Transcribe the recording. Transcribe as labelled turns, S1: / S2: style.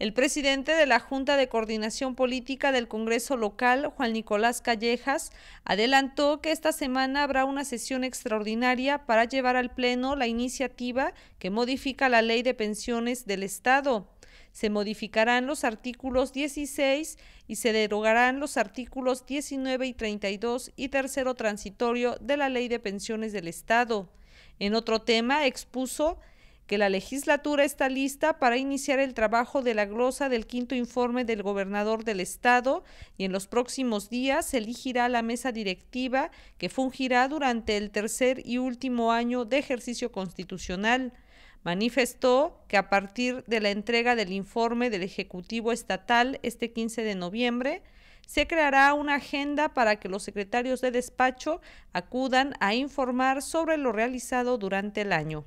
S1: El presidente de la Junta
S2: de Coordinación Política del Congreso Local, Juan Nicolás Callejas, adelantó que esta semana habrá una sesión extraordinaria para llevar al Pleno la iniciativa que modifica la ley de pensiones del Estado. Se modificarán los artículos 16 y se derogarán los artículos 19 y 32 y tercero transitorio de la ley de pensiones del Estado. En otro tema expuso que la legislatura está lista para iniciar el trabajo de la glosa del quinto informe del gobernador del estado y en los próximos días se elegirá la mesa directiva que fungirá durante el tercer y último año de ejercicio constitucional. Manifestó que a partir de la entrega del informe del Ejecutivo Estatal este 15 de noviembre, se creará una agenda para que los secretarios de despacho acudan a informar sobre lo realizado durante el año.